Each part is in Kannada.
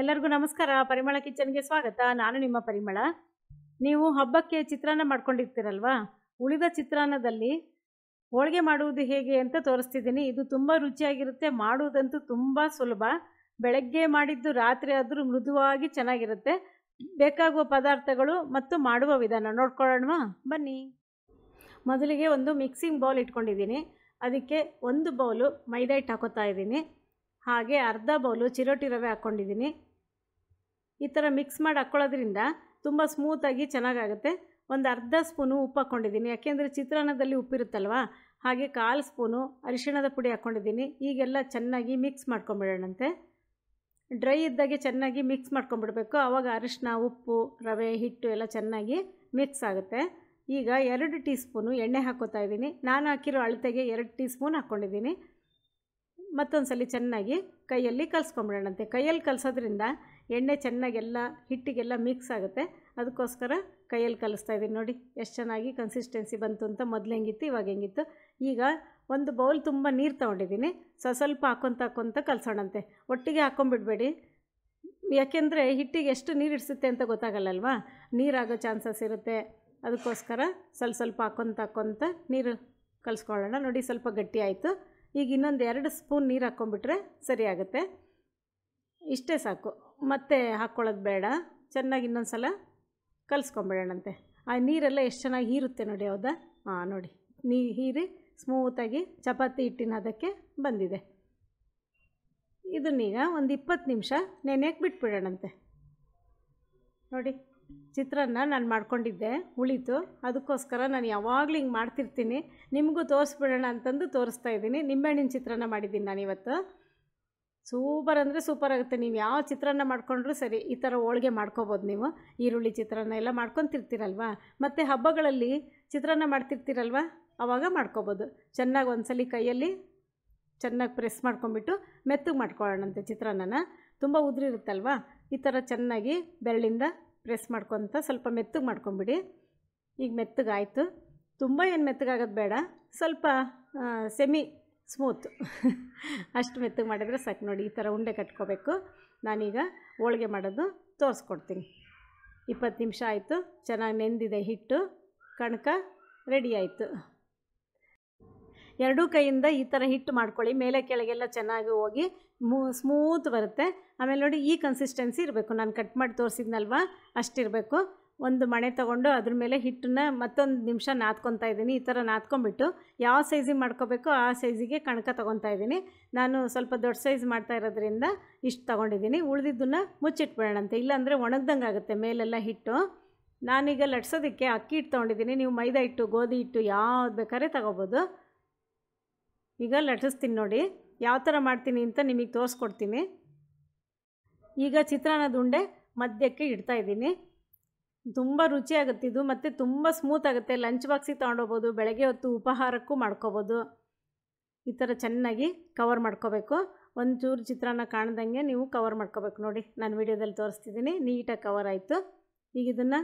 ಎಲ್ಲರಿಗೂ ನಮಸ್ಕಾರ ಪರಿಮಳ ಕಿಚನ್ಗೆ ಸ್ವಾಗತ ನಾನು ನಿಮ್ಮ ಪರಿಮಳ ನೀವು ಹಬ್ಬಕ್ಕೆ ಚಿತ್ರಾನ್ನ ಮಾಡ್ಕೊಂಡಿರ್ತೀರಲ್ವಾ ಉಳಿದ ಚಿತ್ರಾನ್ನದಲ್ಲಿ ಹೋಳಿಗೆ ಮಾಡುವುದು ಹೇಗೆ ಅಂತ ತೋರಿಸ್ತಿದ್ದೀನಿ ಇದು ತುಂಬ ರುಚಿಯಾಗಿರುತ್ತೆ ಮಾಡುವುದಂತೂ ತುಂಬ ಸುಲಭ ಬೆಳಗ್ಗೆ ಮಾಡಿದ್ದು ರಾತ್ರಿ ಆದರೂ ಮೃದುವಾಗಿ ಚೆನ್ನಾಗಿರುತ್ತೆ ಬೇಕಾಗುವ ಪದಾರ್ಥಗಳು ಮತ್ತು ಮಾಡುವ ವಿಧಾನ ನೋಡ್ಕೊಳ್ಳೋಣ ಬನ್ನಿ ಮೊದಲಿಗೆ ಒಂದು ಮಿಕ್ಸಿಂಗ್ ಬೌಲ್ ಇಟ್ಕೊಂಡಿದ್ದೀನಿ ಅದಕ್ಕೆ ಒಂದು ಬೌಲು ಮೈದಾ ಹಿಟ್ಟು ಹಾಕೋತಾ ಇದ್ದೀನಿ ಹಾಗೆ ಅರ್ಧ ಬೌಲು ಚಿರೋಟಿ ರವೆ ಹಾಕ್ಕೊಂಡಿದ್ದೀನಿ ಈ ಥರ ಮಿಕ್ಸ್ ಮಾಡಿ ಹಾಕ್ಕೊಳ್ಳೋದ್ರಿಂದ ತುಂಬ ಸ್ಮೂತಾಗಿ ಚೆನ್ನಾಗಾಗುತ್ತೆ ಒಂದು ಅರ್ಧ ಸ್ಪೂನು ಉಪ್ಪು ಹಾಕ್ಕೊಂಡಿದ್ದೀನಿ ಯಾಕೆಂದರೆ ಚಿತ್ರಾನ್ನದಲ್ಲಿ ಉಪ್ಪಿರುತ್ತಲ್ವ ಹಾಗೆ ಕಾಲು ಸ್ಪೂನು ಅರಿಶಿಣದ ಪುಡಿ ಹಾಕ್ಕೊಂಡಿದ್ದೀನಿ ಈಗೆಲ್ಲ ಚೆನ್ನಾಗಿ ಮಿಕ್ಸ್ ಮಾಡ್ಕೊಂಬಿಡೋಣಂತೆ ಡ್ರೈ ಇದ್ದಾಗೆ ಚೆನ್ನಾಗಿ ಮಿಕ್ಸ್ ಮಾಡ್ಕೊಂಬಿಡಬೇಕು ಆವಾಗ ಅರಿಶಿನ ಉಪ್ಪು ರವೆ ಹಿಟ್ಟು ಎಲ್ಲ ಚೆನ್ನಾಗಿ ಮಿಕ್ಸ್ ಆಗುತ್ತೆ ಈಗ ಎರಡು ಟೀ ಸ್ಪೂನು ಎಣ್ಣೆ ಹಾಕೋತಾ ಇದ್ದೀನಿ ನಾನು ಹಾಕಿರೋ ಅಳತೆಗೆ ಎರಡು ಟೀ ಸ್ಪೂನ್ ಹಾಕ್ಕೊಂಡಿದ್ದೀನಿ ಮತ್ತೊಂದು ಸಲ ಚೆನ್ನಾಗಿ ಕೈಯಲ್ಲಿ ಕಲಿಸ್ಕೊಂಬಿಡೋಣಂತೆ ಕೈಯಲ್ಲಿ ಕಲಿಸೋದ್ರಿಂದ ಎಣ್ಣೆ ಚೆನ್ನಾಗೆಲ್ಲ ಹಿಟ್ಟಿಗೆಲ್ಲ ಮಿಕ್ಸ್ ಆಗುತ್ತೆ ಅದಕ್ಕೋಸ್ಕರ ಕೈಯಲ್ಲಿ ಕಲಿಸ್ತಾ ಇದ್ದೀನಿ ನೋಡಿ ಎಷ್ಟು ಚೆನ್ನಾಗಿ ಕನ್ಸಿಸ್ಟೆನ್ಸಿ ಬಂತು ಅಂತ ಮೊದಲು ಹೆಂಗಿತ್ತು ಇವಾಗ ಹೆಂಗಿತ್ತು ಈಗ ಒಂದು ಬೌಲ್ ತುಂಬ ನೀರು ತೊಗೊಂಡಿದ್ದೀನಿ ಸ್ವಲ್ಪ ಸ್ವಲ್ಪ ಹಾಕೊಂತ ಹಾಕ್ಕೊತ ಕಲಿಸೋಣಂತೆ ಒಟ್ಟಿಗೆ ಹಾಕೊಂಬಿಡ್ಬೇಡಿ ಯಾಕೆಂದರೆ ಹಿಟ್ಟಿಗೆ ಎಷ್ಟು ನೀರು ಇಡಿಸುತ್ತೆ ಅಂತ ಗೊತ್ತಾಗಲ್ಲಲ್ವಾ ನೀರಾಗೋ ಚಾನ್ಸಸ್ ಇರುತ್ತೆ ಅದಕ್ಕೋಸ್ಕರ ಸ್ವಲ್ಪ ಸ್ವಲ್ಪ ಹಾಕೊತ ಹಾಕೊಂತ ನೀರು ಕಲಿಸ್ಕೊಳ್ಳೋಣ ನೋಡಿ ಸ್ವಲ್ಪ ಗಟ್ಟಿ ಆಯಿತು ಈಗ ಇನ್ನೊಂದು ಎರಡು ಸ್ಪೂನ್ ನೀರು ಹಾಕ್ಕೊಂಬಿಟ್ರೆ ಸರಿಯಾಗುತ್ತೆ ಇಷ್ಟೇ ಸಾಕು ಮತ್ತೆ ಹಾಕ್ಕೊಳ್ಳೋದು ಬೇಡ ಚೆನ್ನಾಗಿ ಇನ್ನೊಂದು ಸಲ ಕಲಿಸ್ಕೊಂಬಿಡೋಣಂತೆ ಆ ನೀರೆಲ್ಲ ಎಷ್ಟು ಚೆನ್ನಾಗಿ ಹೀರುತ್ತೆ ನೋಡಿ ಹೌದಾ ಹಾಂ ನೋಡಿ ನೀ ಹೀರಿ ಸ್ಮೂತಾಗಿ ಚಪಾತಿ ಹಿಟ್ಟಿನ ಅದಕ್ಕೆ ಬಂದಿದೆ ಇದನ್ನೀಗ ಒಂದು ಇಪ್ಪತ್ತು ನಿಮಿಷ ನೆನೆಯಕ್ಕೆ ಬಿಟ್ಬಿಡೋಣಂತೆ ನೋಡಿ ಚಿತ್ರಾನ್ನ ನಾನು ಮಾಡ್ಕೊಂಡಿದ್ದೆ ಉಳಿತು ಅದಕ್ಕೋಸ್ಕರ ನಾನು ಯಾವಾಗಲೂ ಹಿಂಗೆ ಮಾಡ್ತಿರ್ತೀನಿ ನಿಮಗೂ ತೋರಿಸ್ಬಿಡೋಣ ಅಂತಂದು ತೋರಿಸ್ತಾ ಇದ್ದೀನಿ ನಿಂಬೆಹಣ್ಣಿನ ಚಿತ್ರಾನ್ನ ಮಾಡಿದ್ದೀನಿ ನಾನು ಇವತ್ತು ಸೂಪರ್ ಅಂದರೆ ಸೂಪರ್ ಆಗುತ್ತೆ ನೀವು ಯಾವ ಚಿತ್ರಾನ್ನ ಮಾಡ್ಕೊಂಡ್ರೂ ಸರಿ ಈ ಥರ ಹೋಳಿಗೆ ಮಾಡ್ಕೊಬೋದು ನೀವು ಈರುಳ್ಳಿ ಚಿತ್ರಾನ್ನ ಎಲ್ಲ ಮಾಡ್ಕೊತಿರ್ತೀರಲ್ವ ಮತ್ತು ಹಬ್ಬಗಳಲ್ಲಿ ಚಿತ್ರಾನ್ನ ಮಾಡ್ತಿರ್ತೀರಲ್ವಾ ಆವಾಗ ಮಾಡ್ಕೊಬೋದು ಚೆನ್ನಾಗಿ ಒಂದ್ಸಲಿ ಕೈಯಲ್ಲಿ ಚೆನ್ನಾಗಿ ಪ್ರೆಸ್ ಮಾಡ್ಕೊಂಬಿಟ್ಟು ಮೆತ್ತಗೆ ಮಾಡ್ಕೊಳ್ಳೋಣಂತೆ ಚಿತ್ರಾನ್ನನ ತುಂಬ ಉದುರಿರುತ್ತಲ್ವ ಈ ಥರ ಚೆನ್ನಾಗಿ ಬೆರಳಿಂದ ಪ್ರೆಸ್ ಮಾಡ್ಕೊತ ಸ್ವಲ್ಪ ಮೆತ್ತಗೆ ಮಾಡ್ಕೊಂಬಿಡಿ ಈಗ ಮೆತ್ತಗಾಯಿತು ತುಂಬ ಏನು ಮೆತ್ತಗಾಗೋದು ಬೇಡ ಸ್ವಲ್ಪ ಸೆಮಿ ಸ್ಮೂತ್ ಅಷ್ಟು ಮೆತ್ತಗೆ ಮಾಡಿದರೆ ಸಾಕು ನೋಡಿ ಈ ಥರ ಉಂಡೆ ಕಟ್ಕೋಬೇಕು ನಾನೀಗ ಹೋಳಿಗೆ ಮಾಡೋದು ತೋರಿಸ್ಕೊಡ್ತೀನಿ ಇಪ್ಪತ್ತು ನಿಮಿಷ ಆಯಿತು ಚೆನ್ನಾಗಿ ನೆಂದಿದೆ ಹಿಟ್ಟು ಕಣಕ ರೆಡಿ ಆಯಿತು ಎರಡೂ ಕೈಯಿಂದ ಈ ಥರ ಹಿಟ್ಟು ಮಾಡ್ಕೊಳ್ಳಿ ಮೇಲೆ ಕೆಳಗೆಲ್ಲ ಚೆನ್ನಾಗಿ ಹೋಗಿ ಸ್ಮೂತ್ ಬರುತ್ತೆ ಆಮೇಲೆ ನೋಡಿ ಈ ಕನ್ಸಿಸ್ಟೆನ್ಸಿ ಇರಬೇಕು ನಾನು ಕಟ್ ಮಾಡಿ ತೋರಿಸಿದ್ನಲ್ವ ಅಷ್ಟಿರಬೇಕು ಒಂದು ಮಣೆ ತೊಗೊಂಡು ಅದ್ರ ಮೇಲೆ ಹಿಟ್ಟನ್ನ ಮತ್ತೊಂದು ನಿಮಿಷ ನಾದ್ಕೊತಾ ಇದ್ದೀನಿ ಈ ಥರ ನಾದ್ಕೊಂಬಿಟ್ಟು ಯಾವ ಸೈಜಿಗೆ ಮಾಡ್ಕೋಬೇಕು ಆ ಸೈಜಿಗೆ ಕಣಕ ತೊಗೊತಾ ಇದ್ದೀನಿ ನಾನು ಸ್ವಲ್ಪ ದೊಡ್ಡ ಸೈಜ್ ಮಾಡ್ತಾ ಇರೋದ್ರಿಂದ ಇಷ್ಟು ತೊಗೊಂಡಿದ್ದೀನಿ ಉಳಿದಿದ್ದನ್ನು ಮುಚ್ಚಿಟ್ಬಿಡೋಣಂತೆ ಇಲ್ಲಾಂದರೆ ಒಣಗ್ದಂಗೆ ಆಗುತ್ತೆ ಮೇಲೆಲ್ಲ ಹಿಟ್ಟು ನಾನೀಗ ಲಟ್ಸೋದಕ್ಕೆ ಅಕ್ಕಿ ಹಿಟ್ಟು ತೊಗೊಂಡಿದ್ದೀನಿ ನೀವು ಮೈದಾ ಹಿಟ್ಟು ಗೋಧಿ ಹಿಟ್ಟು ಯಾವ್ದು ಬೇಕಾದ್ರೆ ತೊಗೋಬೋದು ಈಗ ಲಟ್ಟಿಸ್ತೀನಿ ನೋಡಿ ಯಾವ ಥರ ಮಾಡ್ತೀನಿ ಅಂತ ನಿಮಗೆ ತೋರಿಸ್ಕೊಡ್ತೀನಿ ಈಗ ಚಿತ್ರಾನ್ನದ ಉಂಡೆ ಮಧ್ಯಕ್ಕೆ ಇಡ್ತಾ ಇದ್ದೀನಿ ತುಂಬ ರುಚಿಯಾಗುತ್ತೆ ಇದು ಮತ್ತು ತುಂಬ ಸ್ಮೂತ್ ಆಗುತ್ತೆ ಲಂಚ್ ಬಾಕ್ಸಿಗೆ ತೊಗೊಂಡೋಗ್ಬೋದು ಬೆಳಗ್ಗೆ ಹೊತ್ತು ಉಪಹಾರಕ್ಕೂ ಮಾಡ್ಕೋಬೋದು ಈ ಥರ ಚೆನ್ನಾಗಿ ಕವರ್ ಮಾಡ್ಕೋಬೇಕು ಒಂಚೂರು ಚಿತ್ರಾನ್ನ ಕಾಣ್ದಂಗೆ ನೀವು ಕವರ್ ಮಾಡ್ಕೋಬೇಕು ನೋಡಿ ನಾನು ವೀಡಿಯೋದಲ್ಲಿ ತೋರಿಸ್ತಿದ್ದೀನಿ ನೀಟಾಗಿ ಕವರ್ ಆಯಿತು ಈಗ ಇದನ್ನು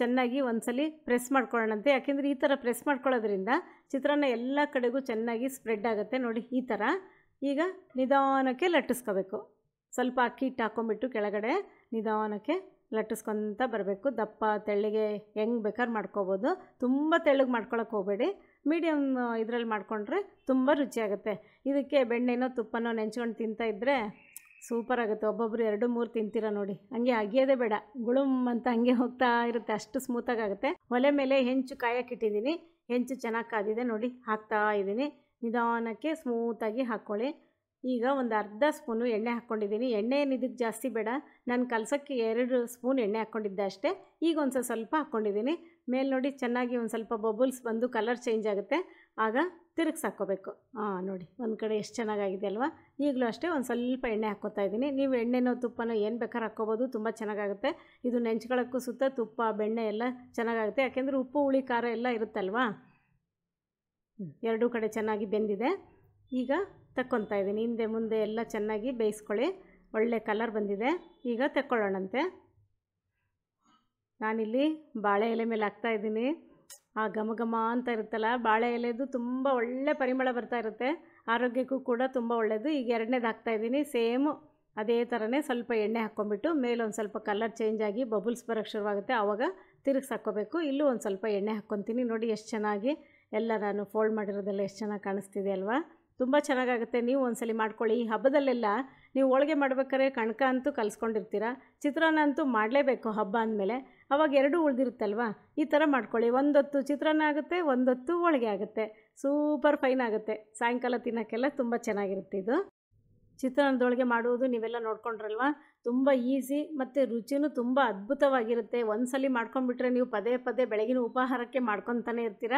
ಚೆನ್ನಾಗಿ ಒಂದ್ಸಲ ಪ್ರೆಸ್ ಮಾಡ್ಕೊಳ್ಳೋಣಂತೆ ಯಾಕೆಂದರೆ ಈ ಥರ ಪ್ರೆಸ್ ಮಾಡ್ಕೊಳ್ಳೋದ್ರಿಂದ ಚಿತ್ರಾನ್ನ ಎಲ್ಲ ಕಡೆಗೂ ಚೆನ್ನಾಗಿ ಸ್ಪ್ರೆಡ್ ಆಗುತ್ತೆ ನೋಡಿ ಈ ಥರ ಈಗ ನಿಧಾನಕ್ಕೆ ಲಟ್ಟಿಸ್ಕೋಬೇಕು ಸ್ವಲ್ಪ ಅಕ್ಕಿ ಹಿಟ್ಟು ಹಾಕ್ಕೊಂಬಿಟ್ಟು ಕೆಳಗಡೆ ನಿಧಾನಕ್ಕೆ ಲಟ್ಟಿಸ್ಕೊತ ಬರಬೇಕು ದಪ್ಪ ತೆಳ್ಳಗೆ ಹೆಂಗೆ ಬೇಕಾದ್ರೆ ಮಾಡ್ಕೋಬೋದು ತುಂಬ ತೆಳ್ಳಗೆ ಮಾಡ್ಕೊಳಕ್ಕೆ ಹೋಗಬೇಡಿ ಮೀಡಿಯಮ್ ಇದರಲ್ಲಿ ಮಾಡಿಕೊಂಡ್ರೆ ತುಂಬ ರುಚಿಯಾಗುತ್ತೆ ಇದಕ್ಕೆ ಬೆಣ್ಣೆನೋ ತುಪ್ಪನೋ ನೆಂಚ್ಕೊಂಡು ತಿಂತಾ ಇದ್ದರೆ ಸೂಪರ್ ಆಗುತ್ತೆ ಒಬ್ಬೊಬ್ಬರು ಎರಡು ಮೂರು ತಿಂತೀರ ನೋಡಿ ಹಂಗೆ ಅಗಿಯೋದೇ ಬೇಡ ಗುಳುಮ್ ಅಂತ ಹಂಗೆ ಹೋಗ್ತಾ ಇರುತ್ತೆ ಅಷ್ಟು ಸ್ಮೂತಾಗಿ ಆಗುತ್ತೆ ಒಲೆ ಮೇಲೆ ಹೆಂಚು ಇಟ್ಟಿದ್ದೀನಿ ಹೆಂಚು ಚೆನ್ನಾಗಿ ಕಾದಿದೆ ನೋಡಿ ಹಾಕ್ತಾ ಇದ್ದೀನಿ ನಿಧಾನಕ್ಕೆ ಸ್ಮೂತಾಗಿ ಹಾಕ್ಕೊಳ್ಳಿ ಈಗ ಒಂದು ಅರ್ಧ ಸ್ಪೂನು ಎಣ್ಣೆ ಹಾಕ್ಕೊಂಡಿದ್ದೀನಿ ಎಣ್ಣೆ ಏನು ಇದಕ್ಕೆ ಜಾಸ್ತಿ ಬೇಡ ನಾನು ಕಲಸಕ್ಕೆ ಎರಡು ಸ್ಪೂನ್ ಎಣ್ಣೆ ಹಾಕ್ಕೊಂಡಿದ್ದೆ ಅಷ್ಟೇ ಈಗ ಒಂದು ಸ್ವಲ್ಪ ಹಾಕ್ಕೊಂಡಿದ್ದೀನಿ ಮೇಲೆ ನೋಡಿ ಚೆನ್ನಾಗಿ ಒಂದು ಸ್ವಲ್ಪ ಬಬಲ್ಸ್ ಬಂದು ಕಲರ್ ಚೇಂಜ್ ಆಗುತ್ತೆ ಆಗ ತಿರುಗಿಸಿ ಹಾಕ್ಕೋಬೇಕು ಹಾಂ ನೋಡಿ ಒಂದು ಕಡೆ ಎಷ್ಟು ಚೆನ್ನಾಗಾಗಿದೆ ಅಲ್ವಾ ಈಗಲೂ ಅಷ್ಟೇ ಒಂದು ಸ್ವಲ್ಪ ಎಣ್ಣೆ ಹಾಕ್ಕೋತಾ ಇದ್ದೀನಿ ನೀವು ಎಣ್ಣೆನೋ ತುಪ್ಪನೋ ಏನು ಬೇಕಾದ್ರೆ ಹಾಕ್ಕೋಬೋದು ತುಂಬ ಚೆನ್ನಾಗಾಗುತ್ತೆ ಇದು ನೆಂಚ್ಕೊಳ್ಳೋಕ್ಕೂ ಸುತ್ತ ತುಪ್ಪ ಬೆಣ್ಣೆ ಎಲ್ಲ ಚೆನ್ನಾಗಾಗುತ್ತೆ ಯಾಕೆಂದರೆ ಉಪ್ಪು ಹುಳಿ ಖಾರ ಎಲ್ಲ ಇರುತ್ತಲ್ವಾ ಎರಡೂ ಕಡೆ ಚೆನ್ನಾಗಿ ಬೆಂದಿದೆ ಈಗ ತಕ್ಕೊತಾ ಇದ್ದೀನಿ ಹಿಂದೆ ಮುಂದೆ ಎಲ್ಲ ಚೆನ್ನಾಗಿ ಬೇಯಿಸ್ಕೊಳ್ಳಿ ಒಳ್ಳೆ ಕಲರ್ ಬಂದಿದೆ ಈಗ ತಕ್ಕೊಳ್ಳೋಣಂತೆ ನಾನಿಲ್ಲಿ ಬಾಳೆ ಎಲೆ ಮೇಲೆ ಹಾಕ್ತಾಯಿದ್ದೀನಿ ಆ ಘಮ ಘಮ ಅಂತ ಇರುತ್ತಲ್ಲ ಬಾಳೆ ಎಲೆದು ತುಂಬ ಒಳ್ಳೆ ಪರಿಮಳ ಬರ್ತಾ ಇರುತ್ತೆ ಆರೋಗ್ಯಕ್ಕೂ ಕೂಡ ತುಂಬ ಒಳ್ಳೆಯದು ಈಗ ಎರಡನೇದು ಹಾಕ್ತಾ ಇದ್ದೀನಿ ಸೇಮು ಅದೇ ಥರನೇ ಸ್ವಲ್ಪ ಎಣ್ಣೆ ಹಾಕ್ಕೊಂಬಿಟ್ಟು ಮೇಲೊಂದು ಸ್ವಲ್ಪ ಕಲರ್ ಚೇಂಜ್ ಆಗಿ ಬಬಲ್ಸ್ ಬರೋಕ್ಕೆ ಶುರುವಾಗುತ್ತೆ ಆವಾಗ ತಿರುಗಿಸಿ ಹಾಕ್ಕೋಬೇಕು ಇಲ್ಲೂ ಒಂದು ಸ್ವಲ್ಪ ಎಣ್ಣೆ ಹಾಕ್ಕೊತೀನಿ ನೋಡಿ ಎಷ್ಟು ಚೆನ್ನಾಗಿ ಎಲ್ಲ ನಾನು ಫೋಲ್ಡ್ ಮಾಡಿರೋದೆಲ್ಲ ಎಷ್ಟು ಚೆನ್ನಾಗಿ ಕಾಣಿಸ್ತಿದೆ ಅಲ್ವಾ ತುಂಬ ಚೆನ್ನಾಗಾಗುತ್ತೆ ನೀವು ಒಂದ್ಸಲಿ ಮಾಡ್ಕೊಳ್ಳಿ ಈ ಹಬ್ಬದಲ್ಲೆಲ್ಲ ನೀವು ಹೋಳಿಗೆ ಮಾಡ್ಬೇಕಾದ್ರೆ ಕಣಕ ಅಂತೂ ಕಲಿಸ್ಕೊಂಡಿರ್ತೀರ ಚಿತ್ರಾನ್ನ ಅಂತೂ ಮಾಡಲೇಬೇಕು ಹಬ್ಬ ಅಂದಮೇಲೆ ಅವಾಗ ಎರಡೂ ಉಳಿದಿರುತ್ತಲ್ವ ಈ ಥರ ಮಾಡ್ಕೊಳ್ಳಿ ಒಂದೊತ್ತು ಚಿತ್ರಾನ್ನ ಆಗುತ್ತೆ ಒಂದೊತ್ತು ಹೋಳಿಗೆ ಆಗುತ್ತೆ ಸೂಪರ್ ಫೈನ್ ಆಗುತ್ತೆ ಸಾಯಂಕಾಲ ತಿನ್ನೋಕ್ಕೆಲ್ಲ ತುಂಬ ಚೆನ್ನಾಗಿರುತ್ತೆ ಇದು ಚಿತ್ರಾನ್ನದೊಳಗೆ ಮಾಡುವುದು ನೀವೆಲ್ಲ ನೋಡ್ಕೊಂಡ್ರಲ್ವ ತುಂಬ ಈಸಿ ಮತ್ತು ರುಚಿನೂ ತುಂಬ ಅದ್ಭುತವಾಗಿರುತ್ತೆ ಒಂದು ಸಲ ಮಾಡ್ಕೊಂಡ್ಬಿಟ್ರೆ ನೀವು ಪದೇ ಪದೇ ಬೆಳಗಿನ ಉಪಾಹಾರಕ್ಕೆ ಮಾಡ್ಕೊತಾನೆ ಇರ್ತೀರ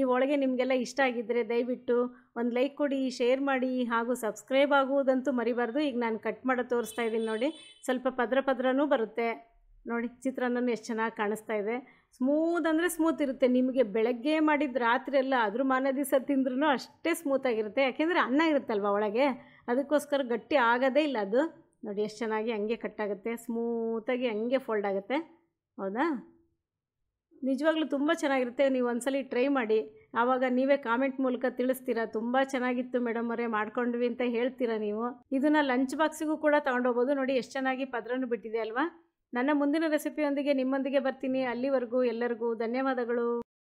ಈ ಒಳಗೆ ನಿಮಗೆಲ್ಲ ಇಷ್ಟ ಆಗಿದ್ದರೆ ದಯವಿಟ್ಟು ಒಂದು ಲೈಕ್ ಕೊಡಿ ಶೇರ್ ಮಾಡಿ ಹಾಗೂ ಸಬ್ಸ್ಕ್ರೈಬ್ ಆಗುವುದಂತೂ ಮರಿಬಾರ್ದು ಈಗ ನಾನು ಕಟ್ ಮಾಡೋ ತೋರಿಸ್ತಾ ಇದ್ದೀನಿ ನೋಡಿ ಸ್ವಲ್ಪ ಪದ್ರ ಪದ್ರನೂ ಬರುತ್ತೆ ನೋಡಿ ಚಿತ್ರಾನ್ನ ಎಷ್ಟು ಚೆನ್ನಾಗಿ ಕಾಣಿಸ್ತಾ ಇದೆ ಸ್ಮೂತ್ ಅಂದರೆ ಸ್ಮೂತ್ ಇರುತ್ತೆ ನಿಮಗೆ ಬೆಳಗ್ಗೆ ಮಾಡಿದ ರಾತ್ರಿ ಎಲ್ಲ ಅದ್ರ ಮಾನ ದಿವಸ ತಿಂದ್ರೂ ಅಷ್ಟೇ ಸ್ಮೂತಾಗಿರುತ್ತೆ ಯಾಕೆಂದರೆ ಅನ್ನ ಇರುತ್ತಲ್ವ ಒಳಗೆ ಅದಕ್ಕೋಸ್ಕರ ಗಟ್ಟಿ ಆಗೋದೇ ಇಲ್ಲ ಅದು ನೋಡಿ ಎಷ್ಟು ಚೆನ್ನಾಗಿ ಹಂಗೆ ಕಟ್ಟಾಗುತ್ತೆ ಸ್ಮೂತಾಗಿ ಹಂಗೆ ಫೋಲ್ಡ್ ಆಗುತ್ತೆ ಹೌದಾ ನಿಜವಾಗ್ಲೂ ತುಂಬ ಚೆನ್ನಾಗಿರುತ್ತೆ ನೀವು ಒಂದ್ಸಲಿ ಟ್ರೈ ಮಾಡಿ ಆವಾಗ ನೀವೇ ಕಾಮೆಂಟ್ ಮೂಲಕ ತಿಳಿಸ್ತೀರಾ ತುಂಬ ಚೆನ್ನಾಗಿತ್ತು ಮೇಡಮ್ ಅವರೇ ಮಾಡ್ಕೊಂಡ್ವಿ ಅಂತ ಹೇಳ್ತೀರಾ ನೀವು ಇದನ್ನು ಲಂಚ್ ಬಾಕ್ಸಿಗೂ ಕೂಡ ತೊಗೊಂಡೋಗ್ಬೋದು ನೋಡಿ ಎಷ್ಟು ಚೆನ್ನಾಗಿ ಪದ್ರನೂ ಬಿಟ್ಟಿದೆ ಅಲ್ವಾ ನನ್ನ ಮುಂದಿನ ರೆಸಿಪಿಯೊಂದಿಗೆ ನಿಮ್ಮೊಂದಿಗೆ ಬರ್ತೀನಿ ಅಲ್ಲಿವರೆಗೂ ಎಲ್ಲರಿಗೂ ಧನ್ಯವಾದಗಳು